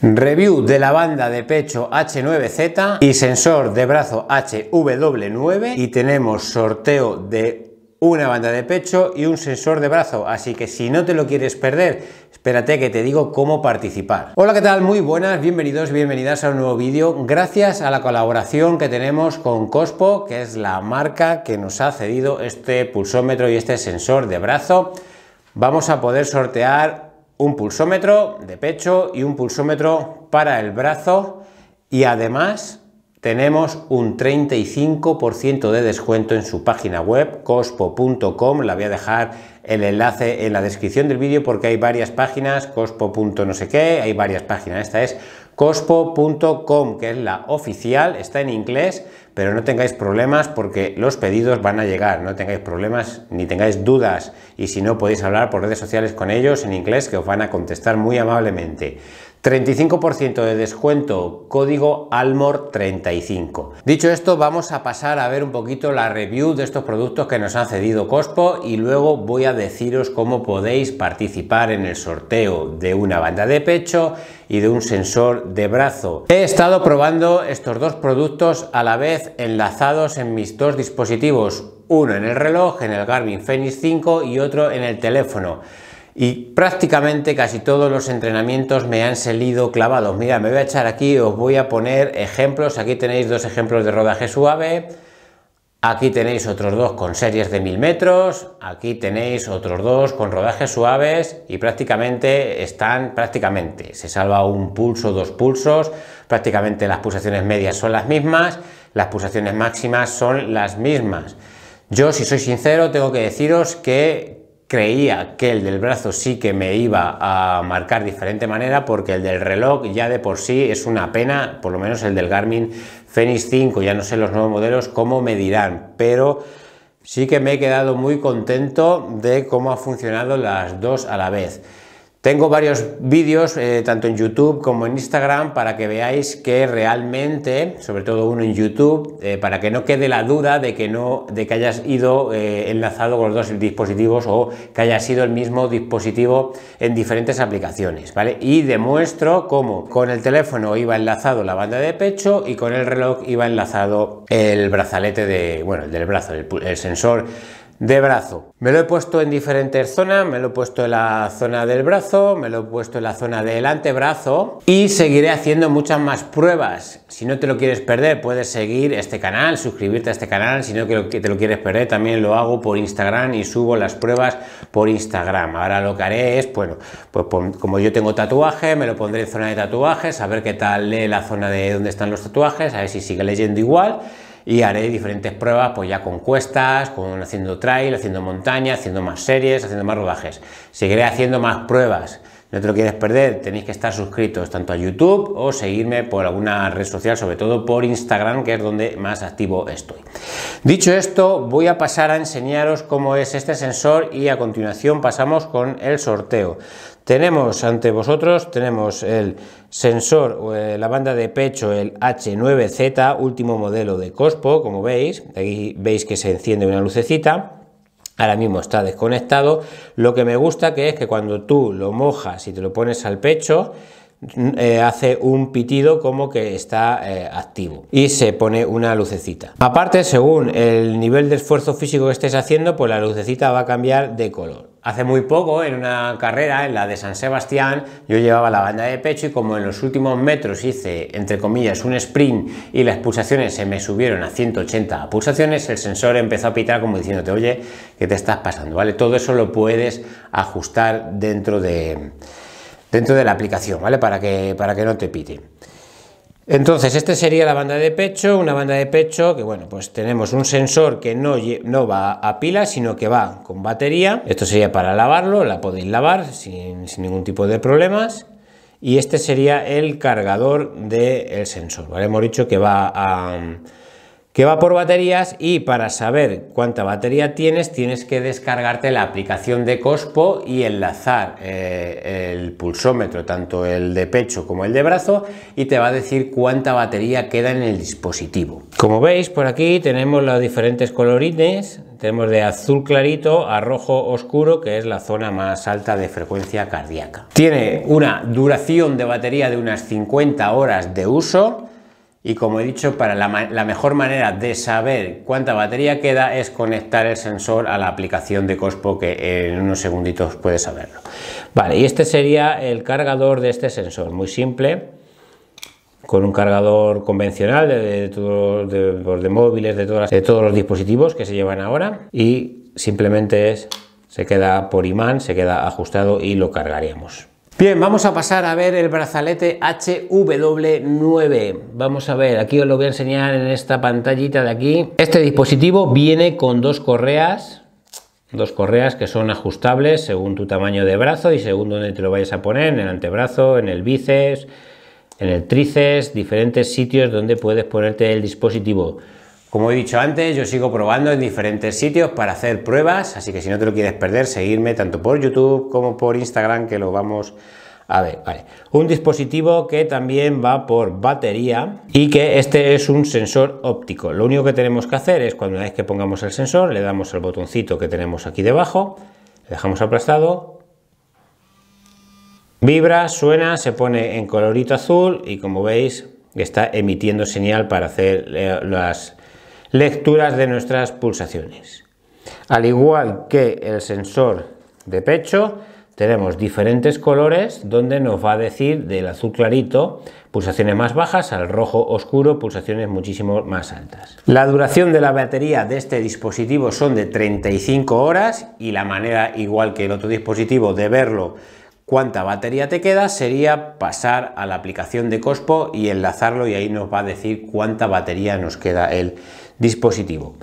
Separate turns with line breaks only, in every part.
Review de la banda de pecho H9Z y sensor de brazo HW9 y tenemos sorteo de una banda de pecho y un sensor de brazo, así que si no te lo quieres perder, espérate que te digo cómo participar. Hola, ¿qué tal? Muy buenas, bienvenidos, bienvenidas a un nuevo vídeo. Gracias a la colaboración que tenemos con Cospo, que es la marca que nos ha cedido este pulsómetro y este sensor de brazo, vamos a poder sortear un pulsómetro de pecho y un pulsómetro para el brazo y además tenemos un 35% de descuento en su página web cospo.com. La voy a dejar el enlace en la descripción del vídeo porque hay varias páginas, cospo. no sé qué, hay varias páginas. Esta es cospo.com, que es la oficial, está en inglés, pero no tengáis problemas porque los pedidos van a llegar, no tengáis problemas ni tengáis dudas y si no podéis hablar por redes sociales con ellos en inglés que os van a contestar muy amablemente. 35% de descuento, código ALMOR35. Dicho esto, vamos a pasar a ver un poquito la review de estos productos que nos han cedido Cospo y luego voy a deciros cómo podéis participar en el sorteo de una banda de pecho y de un sensor de brazo. He estado probando estos dos productos a la vez enlazados en mis dos dispositivos, uno en el reloj, en el Garmin Fenix 5 y otro en el teléfono y prácticamente casi todos los entrenamientos me han salido clavados. Mira, me voy a echar aquí, os voy a poner ejemplos. Aquí tenéis dos ejemplos de rodaje suave. Aquí tenéis otros dos con series de mil metros, aquí tenéis otros dos con rodajes suaves y prácticamente están, prácticamente, se salva un pulso, dos pulsos, prácticamente las pulsaciones medias son las mismas, las pulsaciones máximas son las mismas. Yo, si soy sincero, tengo que deciros que creía que el del brazo sí que me iba a marcar diferente manera porque el del reloj ya de por sí es una pena, por lo menos el del Garmin Fenix 5, ya no sé los nuevos modelos cómo me dirán, pero sí que me he quedado muy contento de cómo ha funcionado las dos a la vez. Tengo varios vídeos, eh, tanto en YouTube como en Instagram, para que veáis que realmente, sobre todo uno en YouTube, eh, para que no quede la duda de que, no, de que hayas ido eh, enlazado con los dos dispositivos o que haya sido el mismo dispositivo en diferentes aplicaciones, ¿vale? Y demuestro cómo con el teléfono iba enlazado la banda de pecho y con el reloj iba enlazado el brazalete de, bueno, el del brazo, el sensor de brazo. Me lo he puesto en diferentes zonas, me lo he puesto en la zona del brazo, me lo he puesto en la zona del antebrazo y seguiré haciendo muchas más pruebas. Si no te lo quieres perder, puedes seguir este canal, suscribirte a este canal. Si no que te lo quieres perder, también lo hago por Instagram y subo las pruebas por Instagram. Ahora lo que haré es, bueno, pues como yo tengo tatuaje, me lo pondré en zona de tatuajes, a ver qué tal lee la zona de donde están los tatuajes, a ver si sigue leyendo igual y haré diferentes pruebas, pues ya con cuestas, con haciendo trail, haciendo montaña, haciendo más series, haciendo más rodajes. Seguiré haciendo más pruebas no te lo quieres perder, tenéis que estar suscritos tanto a YouTube o seguirme por alguna red social, sobre todo por Instagram, que es donde más activo estoy. Dicho esto, voy a pasar a enseñaros cómo es este sensor y a continuación pasamos con el sorteo. Tenemos ante vosotros, tenemos el sensor, eh, la banda de pecho, el H9Z, último modelo de Cospo, como veis, aquí veis que se enciende una lucecita ahora mismo está desconectado. Lo que me gusta que es que cuando tú lo mojas y te lo pones al pecho, mm, eh, hace un pitido como que está eh, activo y se pone una lucecita. Aparte, según el nivel de esfuerzo físico que estés haciendo, pues la lucecita va a cambiar de color. Hace muy poco, en una carrera, en la de San Sebastián, yo llevaba la banda de pecho y como en los últimos metros hice, entre comillas, un sprint y las pulsaciones se me subieron a 180 pulsaciones, el sensor empezó a pitar como diciéndote, oye, ¿qué te estás pasando? ¿Vale? Todo eso lo puedes ajustar dentro de, dentro de la aplicación, ¿vale? Para que, para que no te pite. Entonces, esta sería la banda de pecho, una banda de pecho que, bueno, pues tenemos un sensor que no, no va a pila, sino que va con batería. Esto sería para lavarlo, la podéis lavar sin, ningún tipo de problemas. Y este sería el cargador del sensor, ¿vale? Hemos dicho que va a, que va por baterías y para saber cuánta batería tienes tienes que descargarte la aplicación de Cospo y enlazar eh, el pulsómetro, tanto el de pecho como el de brazo y te va a decir cuánta batería queda en el dispositivo. Como veis por aquí tenemos los diferentes colorines, tenemos de azul clarito a rojo oscuro que es la zona más alta de frecuencia cardíaca. Tiene una duración de batería de unas 50 horas de uso y como he dicho, para la, mejor manera de saber cuánta batería queda es conectar el sensor a la aplicación de Cospo, que en unos segunditos puedes saberlo. Vale, y este sería el cargador de este sensor, muy simple, con un cargador convencional de, todos, pues, de, móviles, de, de todos los dispositivos que se llevan ahora, y simplemente es, se queda por imán, se queda ajustado y lo cargaríamos. Bien, vamos a pasar a ver el brazalete HW9. Vamos a ver, aquí os lo voy a enseñar en esta pantallita de aquí. Este dispositivo viene con dos correas, dos correas que son ajustables según tu tamaño de brazo y según donde te lo vayas a poner, en el antebrazo, en el bíceps, en el tríceps, diferentes sitios donde puedes ponerte el dispositivo. Como he dicho antes, yo sigo probando en diferentes sitios para hacer pruebas, así que si no te lo quieres perder, seguirme tanto por YouTube como por Instagram, que lo vamos a ver, Un dispositivo que también va por batería y que este es un sensor óptico. Lo único que tenemos que hacer es cuando una vez que pongamos el sensor, le damos al botoncito que tenemos aquí debajo, le dejamos aplastado, vibra, suena, se pone en colorito azul y como veis está emitiendo señal para hacer eh, las lecturas de nuestras pulsaciones. Al igual que el sensor de pecho, tenemos diferentes colores donde nos va a decir del azul clarito pulsaciones más bajas al rojo oscuro pulsaciones muchísimo más altas. La duración de la batería de este dispositivo son de 35 horas y la manera igual que el otro dispositivo de verlo cuánta batería te queda sería pasar a la aplicación de Cospo y enlazarlo y ahí nos va a decir cuánta batería nos queda el dispositivo.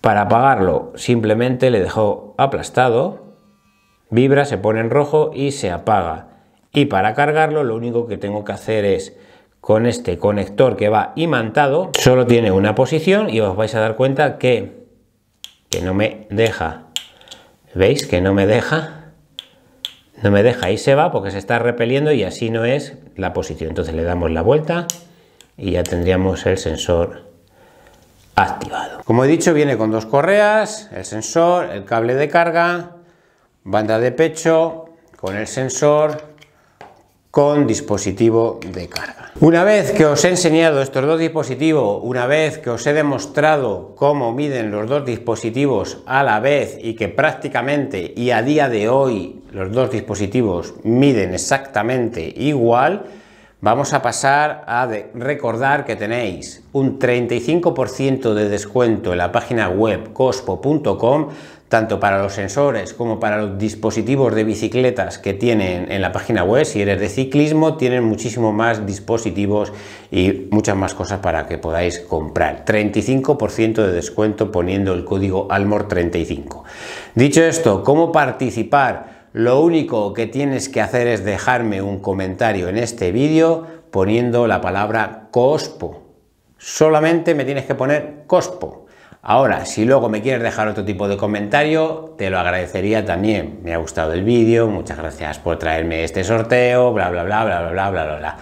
Para apagarlo simplemente le dejo aplastado, vibra, se pone en rojo y se apaga. Y para cargarlo lo único que tengo que hacer es con este conector que va imantado, solo tiene una posición y os vais a dar cuenta que, que no me deja. ¿Veis que no me deja? No me deja y se va porque se está repeliendo y así no es la posición. Entonces le damos la vuelta y ya tendríamos el sensor activado. Como he dicho, viene con dos correas, el sensor, el cable de carga, banda de pecho, con el sensor, con dispositivo de carga. Una vez que os he enseñado estos dos dispositivos, una vez que os he demostrado cómo miden los dos dispositivos a la vez y que prácticamente y a día de hoy los dos dispositivos miden exactamente igual, Vamos a pasar a recordar que tenéis un 35% de descuento en la página web cospo.com, tanto para los sensores como para los dispositivos de bicicletas que tienen en la página web. Si eres de ciclismo, tienen muchísimo más dispositivos y muchas más cosas para que podáis comprar. 35% de descuento poniendo el código ALMOR35. Dicho esto, ¿cómo participar? lo único que tienes que hacer es dejarme un comentario en este vídeo poniendo la palabra COSPO. Solamente me tienes que poner COSPO. Ahora, si luego me quieres dejar otro tipo de comentario, te lo agradecería también. Me ha gustado el vídeo, muchas gracias por traerme este sorteo, bla, bla, bla, bla, bla, bla, bla, bla.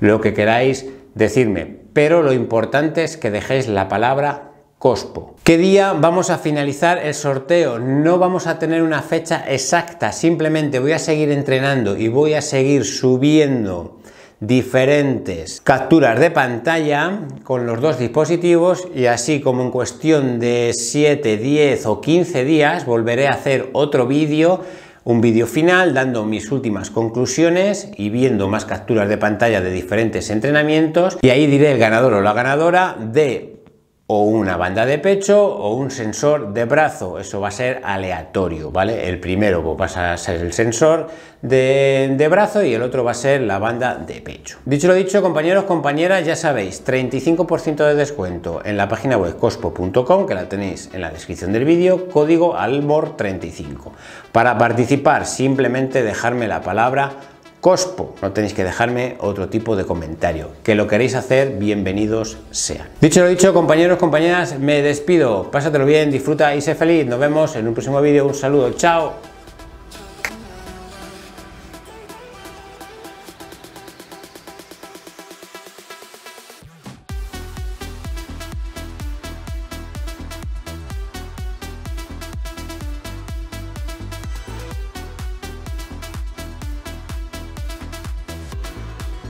Lo que queráis decirme, pero lo importante es que dejéis la palabra COSPO. ¿Qué día vamos a finalizar el sorteo? No vamos a tener una fecha exacta, simplemente voy a seguir entrenando y voy a seguir subiendo diferentes capturas de pantalla con los dos dispositivos y así como en cuestión de 7, 10 o 15 días volveré a hacer otro vídeo un vídeo final dando mis últimas conclusiones y viendo más capturas de pantalla de diferentes entrenamientos y ahí diré el ganador o la ganadora de o una banda de pecho o un sensor de brazo. Eso va a ser aleatorio, ¿vale? El primero va pues, a ser el sensor de, brazo y el otro va a ser la banda de pecho. Dicho lo dicho, compañeros, compañeras, ya sabéis, 35% de descuento en la página web cospo.com, que la tenéis en la descripción del vídeo, código ALMOR35. Para participar, simplemente dejarme la palabra Cospo, no tenéis que dejarme otro tipo de comentario. Que lo queréis hacer, bienvenidos sean. Dicho lo dicho, compañeros, compañeras, me despido. Pásatelo bien, disfruta y sé feliz. Nos vemos en un próximo vídeo. Un saludo, chao.